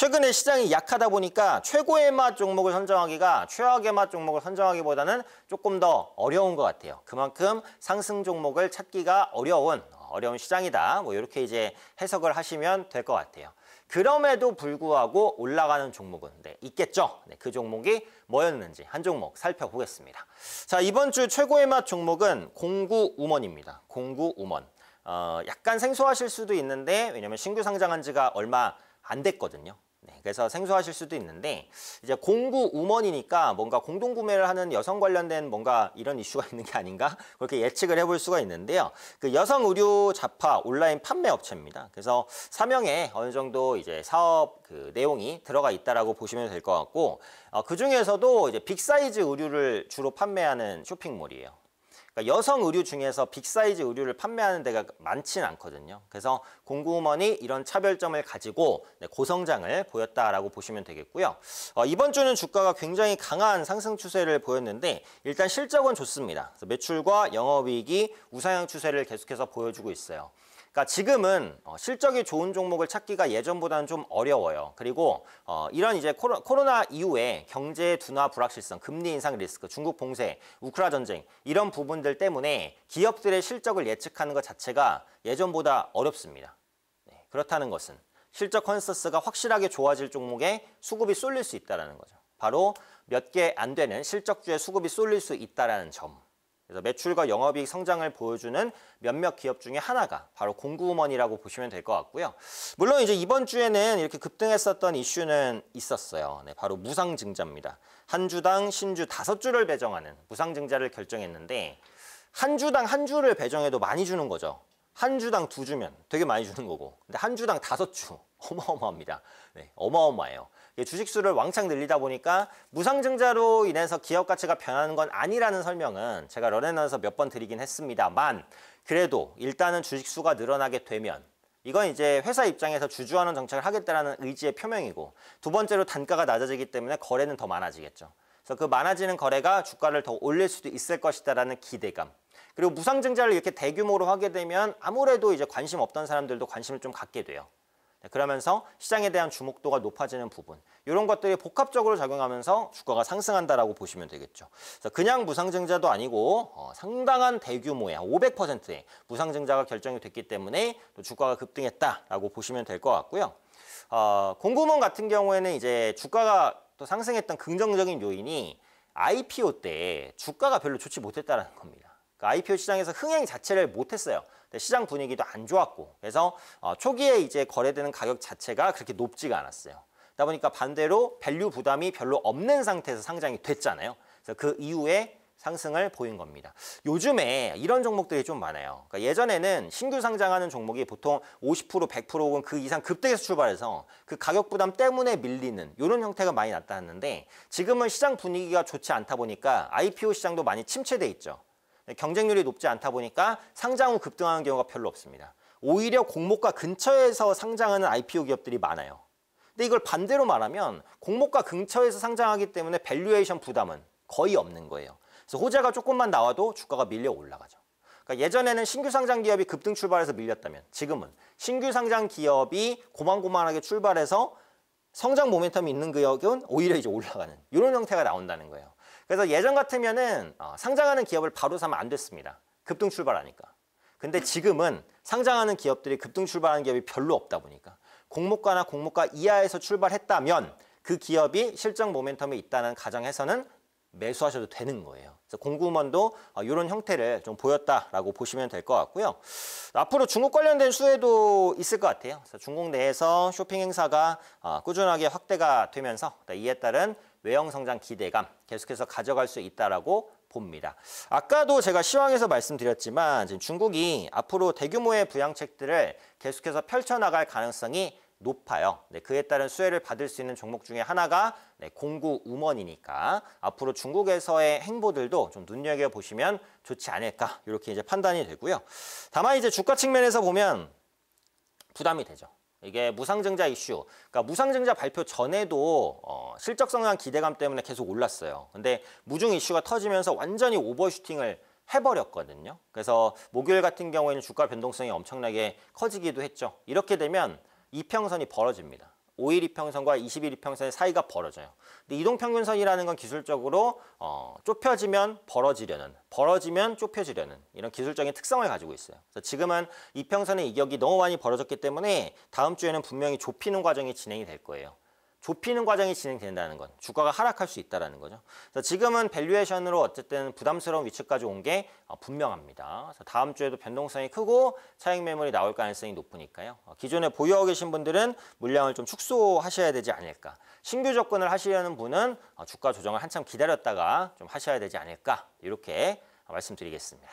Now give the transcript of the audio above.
최근에 시장이 약하다 보니까 최고의 맛 종목을 선정하기가 최악의 맛 종목을 선정하기보다는 조금 더 어려운 것 같아요. 그만큼 상승 종목을 찾기가 어려운 어려운 시장이다. 뭐 이렇게 이제 해석을 하시면 될 것 같아요. 그럼에도 불구하고 올라가는 종목은 네, 있겠죠. 네, 그 종목이 뭐였는지 한 종목 살펴보겠습니다. 자 이번 주 최고의 맛 종목은 공구 우먼입니다. 공구 우먼. 어, 약간 생소하실 수도 있는데 왜냐면 신규 상장한 지가 얼마 안 됐거든요. 그래서 생소하실 수도 있는데 이제 공구 우먼이니까 뭔가 공동 구매를 하는 여성 관련된 뭔가 이런 이슈가 있는 게 아닌가 그렇게 예측을 해볼 수가 있는데요. 그 여성 의류 자파 온라인 판매 업체입니다. 그래서 사명에 어느 정도 이제 사업 그 내용이 들어가 있다라고 보시면 될 것 같고 어, 그 중에서도 이제 빅 사이즈 의류를 주로 판매하는 쇼핑몰이에요. 그러니까 여성 의류 중에서 빅사이즈 의류를 판매하는 데가 많진 않거든요. 그래서 공구우먼이 이런 차별점을 가지고 네, 고성장을 보였다라고 보시면 되겠고요. 어, 이번 주는 주가가 굉장히 강한 상승 추세를 보였는데 일단 실적은 좋습니다. 매출과 영업이익이 우상향 추세를 계속해서 보여주고 있어요. 그러니까 지금은 어, 실적이 좋은 종목을 찾기가 예전보다는 좀 어려워요. 그리고 어, 이런 이제 코로, 나 이후에 경제 둔화 불확실성, 금리 인상 리스크, 중국 봉쇄, 우크라 전쟁 이런 부분들 때문에 기업들의 실적을 예측하는 것 자체가 예전보다 어렵습니다. 네, 그렇다는 것은 실적 컨서스가 확실하게 좋아질 종목에 수급이 쏠릴 수 있다는 거죠. 바로 몇 개 안 되는 실적주의 수급이 쏠릴 수 있다는 점. 그래서 매출과 영업이익 성장을 보여주는 몇몇 기업 중에 하나가 바로 공구음원이라고 보시면 될 것 같고요. 물론 이제 이번 주에는 이렇게 급등했었던 이슈는 있었어요. 네, 바로 무상증자입니다. 한 주당 신주 다섯 주를 배정하는 무상증자를 결정했는데 한 주당 한 주를 배정해도 많이 주는 거죠. 한 주당 두 주면 되게 많이 주는 거고 근데 한 주당 다섯 주 어마어마합니다. 네, 어마어마해요. 주식수를 왕창 늘리다 보니까 무상증자로 인해서 기업 가치가 변하는 건 아니라는 설명은 제가 런앤런에서 몇 번 드리긴 했습니다만 그래도 일단은 주식수가 늘어나게 되면 이건 이제 회사 입장에서 주주하는 정책을 하겠다라는 의지의 표명이고 두 번째로 단가가 낮아지기 때문에 거래는 더 많아지겠죠. 그래서 그 많아지는 거래가 주가를 더 올릴 수도 있을 것이다라는 기대감 그리고 무상증자를 이렇게 대규모로 하게 되면 아무래도 이제 관심 없던 사람들도 관심을 좀 갖게 돼요. 네, 그러면서 시장에 대한 주목도가 높아지는 부분 이런 것들이 복합적으로 작용하면서 주가가 상승한다라고 보시면 되겠죠. 그냥 무상증자도 아니고 어, 상당한 대규모의 500%의 무상증자가 결정이 됐기 때문에 또 주가가 급등했다라고 보시면 될 것 같고요. 어, 공구문 같은 경우에는 이제 주가가 또 상승했던 긍정적인 요인이 IPO 때 주가가 별로 좋지 못했다는 겁니다. 그 IPO 시장에서 흥행 자체를 못했어요. 시장 분위기도 안 좋았고 그래서 어, 초기에 이제 거래되는 가격 자체가 그렇게 높지가 않았어요. 그러다 보니까 반대로 밸류 부담이 별로 없는 상태에서 상장이 됐잖아요. 그래서 그 이후에 상승을 보인 겁니다. 요즘에 이런 종목들이 좀 많아요. 그러니까 예전에는 신규 상장하는 종목이 보통 50% 100% 혹은 그 이상 급등해서 출발해서 그 가격 부담 때문에 밀리는 이런 형태가 많이 났다 했는데 지금은 시장 분위기가 좋지 않다 보니까 IPO 시장도 많이 침체돼 있죠. 네, 경쟁률이 높지 않다 보니까 상장 후 급등하는 경우가 별로 없습니다. 오히려 공모가 근처에서 상장하는 IPO 기업들이 많아요. 근데 이걸 반대로 말하면 공모가 근처에서 상장하기 때문에 밸류에이션 부담은 거의 없는 거예요. 그래서 호재가 조금만 나와도 주가가 밀려 올라가죠. 그러니까 예전에는 신규 상장 기업이 급등 출발해서 밀렸다면 지금은 신규 상장 기업이 고만고만하게 출발해서 성장 모멘텀이 있는 기업은 오히려 이제 올라가는 이런 형태가 나온다는 거예요. 그래서 예전 같으면은 어, 상장하는 기업을 바로 사면 안 됐습니다. 급등 출발하니까. 근데 지금은 상장하는 기업들이 급등 출발하는 기업이 별로 없다 보니까 공모가나 공모가 이하에서 출발했다면 그 기업이 실적 모멘텀이 있다는 가정에서는 매수하셔도 되는 거예요. 그래서 공구먼도 이런 어, 형태를 좀 보였다라고 보시면 될 것 같고요. 앞으로 중국 관련된 수혜도 있을 것 같아요. 그래서 중국 내에서 쇼핑 행사가 어, 꾸준하게 확대가 되면서 이에 따른 외형 성장 기대감 계속해서 가져갈 수 있다라고 봅니다. 아까도 제가 시황에서 말씀드렸지만 지금 중국이 앞으로 대규모의 부양책들을 계속해서 펼쳐나갈 가능성이 높아요. 네, 그에 따른 수혜를 받을 수 있는 종목 중에 하나가 네, 공구 우먼이니까 앞으로 중국에서의 행보들도 좀 눈여겨 보시면 좋지 않을까 이렇게 이제 판단이 되고요. 다만 이제 주가 측면에서 보면 부담이 되죠. 이게 무상증자 이슈. 그러니까 무상증자 발표 전에도 어, 실적 성장 기대감 때문에 계속 올랐어요. 근데 무중 이슈가 터지면서 완전히 오버슈팅을 해버렸거든요. 그래서 목요일 같은 경우에는 주가 변동성이 엄청나게 커지기도 했죠. 이렇게 되면 이평선이 벌어집니다. 5일 이평선과 20일 이평선의 사이가 벌어져요. 근데 이동평균선이라는 건 기술적으로 어, 좁혀지면 벌어지려는, 벌어지면 좁혀지려는 이런 기술적인 특성을 가지고 있어요. 그래서 지금은 이평선의 이격이 너무 많이 벌어졌기 때문에 다음 주에는 분명히 좁히는 과정이 진행이 될 거예요. 좁히는 과정이 진행된다는 건 주가가 하락할 수 있다는 거죠. 그래서 지금은 밸류에이션으로 어쨌든 부담스러운 위치까지 온게 어, 분명합니다. 그래서 다음 주에도 변동성이 크고 차익 매물이 나올 가능성이 높으니까요. 어, 기존에 보유하고 계신 분들은 물량을 좀 축소하셔야 되지 않을까. 신규 접근을 하시려는 분은 어, 주가 조정을 한참 기다렸다가 좀 하셔야 되지 않을까. 이렇게 말씀드리겠습니다.